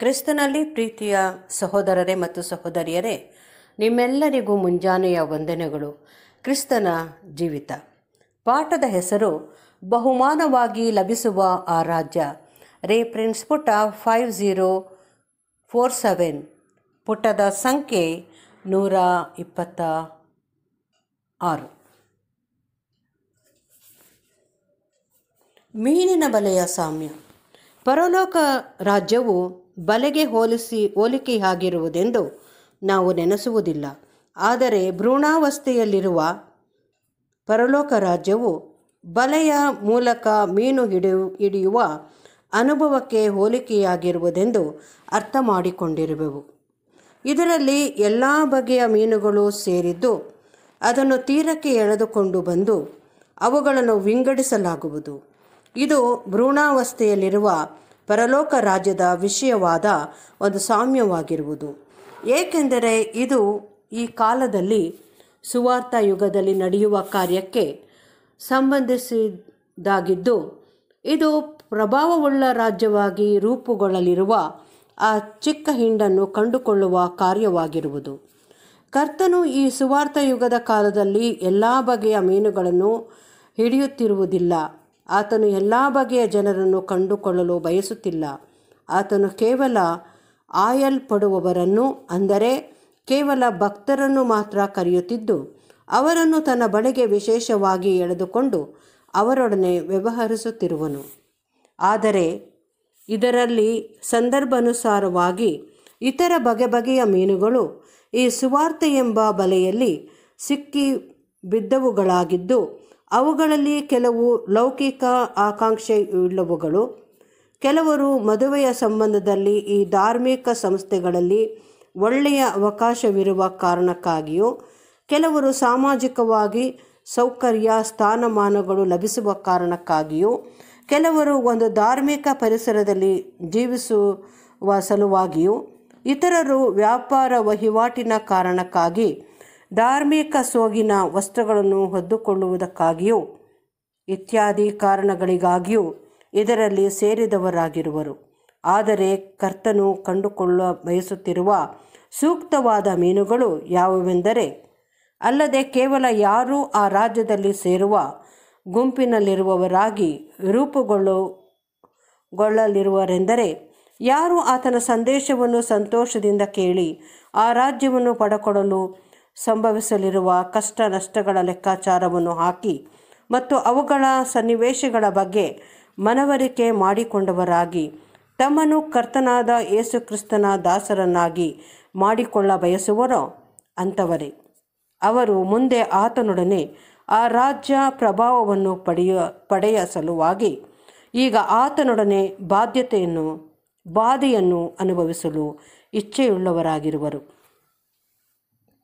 ಕ್ರಿಸ್ತನಲ್ಲಿ ಪ್ರೀತಿಯ ಸಹೋದರರೇ ಮತ್ತು ಸಹೋದರಿಯರೇ ನಿಮ್ಮೆಲ್ಲರಿಗೂ ಮುಂಜಾನೆಯ ವಂದನೆಗಳು ಕ್ರಿಸ್ತನ ಜೀವಿತ ಪಾಠದ ಹೆಸರು ಬಹುಮಾನವಾಗಿ ಲಭಿಸುವ ಆ ರಾಜ್ಯ ಪ್ರಿನ್ಸ್ ಪುಟ ಫೈವ್ ಝೀರೋ ಫೋರ್ ಸೆವೆನ್ ಪುಟದ ಸಂಖ್ಯೆ ನೂರ ಇಪ್ಪತ್ತ ಆರು ಮೀನಿನ ಬಲೆಯ ಸಾಮ್ಯ ಪರಲೋಕ ರಾಜ್ಯವು ಬಲೆಗೆ ಹೋಲಿಸಿ ಹೋಲಿಕೆಯಾಗಿರುವುದೆಂದು ನಾವು ನೆನೆಸುವುದಿಲ್ಲ ಆದರೆ ಭ್ರೂಣಾವಸ್ಥೆಯಲ್ಲಿರುವ ಪರಲೋಕ ರಾಜ್ಯವು ಬಲೆಯ ಮೂಲಕ ಮೀನು ಹಿಡಿಯು ಹಿಡಿಯುವ ಅನುಭವಕ್ಕೆ ಹೋಲಿಕೆಯಾಗಿರುವುದೆಂದು ಅರ್ಥ ಮಾಡಿಕೊಂಡಿರುವೆವು ಇದರಲ್ಲಿ ಎಲ್ಲ ಬಗೆಯ ಮೀನುಗಳು ಸೇರಿದ್ದು ಅದನ್ನು ತೀರಕ್ಕೆ ಎಳೆದುಕೊಂಡು ಬಂದು ಅವುಗಳನ್ನು ವಿಂಗಡಿಸಲಾಗುವುದು ಇದು ಭ್ರೂಣಾವಸ್ಥೆಯಲ್ಲಿರುವ ಪರಲೋಕ ರಾಜ್ಯದ ವಿಷಯವಾದ ಒಂದು ಸಾಮ್ಯವಾಗಿರುವುದು ಏಕೆಂದರೆ ಇದು ಈ ಕಾಲದಲ್ಲಿ ಸುವಾರ್ಥ ಯುಗದಲ್ಲಿ ನಡೆಯುವ ಕಾರ್ಯಕ್ಕೆ ಸಂಬಂಧಿಸಿದಾಗಿದ್ದು ಇದು ಪ್ರಭಾವವುಳ್ಳ ರಾಜ್ಯವಾಗಿ ರೂಪುಗೊಳ್ಳಲಿರುವ ಆ ಚಿಕ್ಕ ಹಿಂಡನ್ನು ಕಂಡುಕೊಳ್ಳುವ ಕಾರ್ಯವಾಗಿರುವುದು ಕರ್ತನು ಈ ಸುವಾರ್ಥ ಯುಗದ ಕಾಲದಲ್ಲಿ ಎಲ್ಲ ಬಗೆಯ ಮೀನುಗಳನ್ನು ಹಿಡಿಯುತ್ತಿರುವುದಿಲ್ಲ ಆತನು ಎಲ್ಲ ಬಗೆಯ ಜನರನ್ನು ಕಂಡುಕೊಳ್ಳಲು ಬಯಸುತ್ತಿಲ್ಲ ಆತನು ಕೇವಲ ಆಯಲ್ಪಡುವವರನ್ನು ಅಂದರೆ ಕೇವಲ ಭಕ್ತರನ್ನು ಮಾತ್ರ ಕರೆಯುತ್ತಿದ್ದು ಅವರನ್ನು ತನ್ನ ಬಳಿಗೆ ವಿಶೇಷವಾಗಿ ಎಳೆದುಕೊಂಡು ಅವರೊಡನೆ ವ್ಯವಹರಿಸುತ್ತಿರುವನು ಆದರೆ ಇದರಲ್ಲಿ ಸಂದರ್ಭಾನುಸಾರವಾಗಿ ಇತರ ಬಗೆ ಬಗೆಯ ಮೀನುಗಳು ಈ ಸುವಾರ್ತೆ ಎಂಬ ಬಲೆಯಲ್ಲಿ ಸಿಕ್ಕಿ ಬಿದ್ದವುಗಳಾಗಿದ್ದು ಅವುಗಳಲ್ಲಿ ಕೆಲವು ಲೌಕಿಕ ಆಕಾಂಕ್ಷೆಯುಳ್ಳವುಗಳು ಕೆಲವರು ಮದುವೆಯ ಸಂಬಂಧದಲ್ಲಿ ಈ ಧಾರ್ಮಿಕ ಸಂಸ್ಥೆಗಳಲ್ಲಿ ಒಳ್ಳೆಯ ಅವಕಾಶವಿರುವ ಕಾರಣಕ್ಕಾಗಿಯೂ ಕೆಲವರು ಸಾಮಾಜಿಕವಾಗಿ ಸೌಕರ್ಯ ಸ್ಥಾನಮಾನಗಳು ಲಭಿಸುವ ಕಾರಣಕ್ಕಾಗಿಯೂ ಕೆಲವರು ಒಂದು ಧಾರ್ಮಿಕ ಪರಿಸರದಲ್ಲಿ ಜೀವಿಸುವ ಸಲುವಾಗಿಯೂ ಇತರರು ವ್ಯಾಪಾರ ವಹಿವಾಟಿನ ಕಾರಣಕ್ಕಾಗಿ ಧಾರ್ಮಿಕ ಸೋಗಿನ ವಸ್ತ್ರಗಳನ್ನು ಹೊದ್ದುಕೊಳ್ಳುವುದಕ್ಕಾಗಿಯೂ ಇತ್ಯಾದಿ ಕಾರಣಗಳಿಗಾಗಿಯೂ ಇದರಲ್ಲಿ ಸೇರಿದವರಾಗಿರುವರು ಆದರೆ ಕರ್ತನು ಕಂಡುಕೊಳ್ಳ ಬಯಸುತ್ತಿರುವ ಸೂಕ್ತವಾದ ಮೀನುಗಳು ಯಾವುವೆಂದರೆ ಅಲ್ಲದೆ ಕೇವಲ ಯಾರೂ ಆ ರಾಜ್ಯದಲ್ಲಿ ಸೇರುವ ಗುಂಪಿನಲ್ಲಿರುವವರಾಗಿ ರೂಪುಗೊಳ್ಳಲಿರುವರೆಂದರೆ ಯಾರು ಆತನ ಸಂದೇಶವನ್ನು ಸಂತೋಷದಿಂದ ಕೇಳಿ ಆ ರಾಜ್ಯವನ್ನು ಪಡಕೊಡಲು ಸಂಭವಿಸಲಿರುವ ಕಷ್ಟ ನಷ್ಟಗಳ ಲೆಕ್ಕಾಚಾರವನ್ನು ಹಾಕಿ ಮತ್ತು ಅವುಗಳ ಸನ್ನಿವೇಶಗಳ ಬಗ್ಗೆ ಮನವರಿಕೆ ಮಾಡಿಕೊಂಡವರಾಗಿ ತಮ್ಮನ್ನು ಕರ್ತನಾದ ಯೇಸುಕ್ರಿಸ್ತನ ದಾಸರನ್ನಾಗಿ ಮಾಡಿಕೊಳ್ಳ ಬಯಸುವರೋ ಅಂಥವರೇ ಅವರು ಮುಂದೆ ಆತನೊಡನೆ ಆ ರಾಜ್ಯ ಪ್ರಭಾವವನ್ನು ಪಡೆಯ ಪಡೆಯ ಸಲುವಾಗಿ ಈಗ ಆತನೊಡನೆ ಬಾಧ್ಯತೆಯನ್ನು ಬಾಧೆಯನ್ನು ಅನುಭವಿಸಲು ಇಚ್ಛೆಯುಳ್ಳವರಾಗಿರುವರು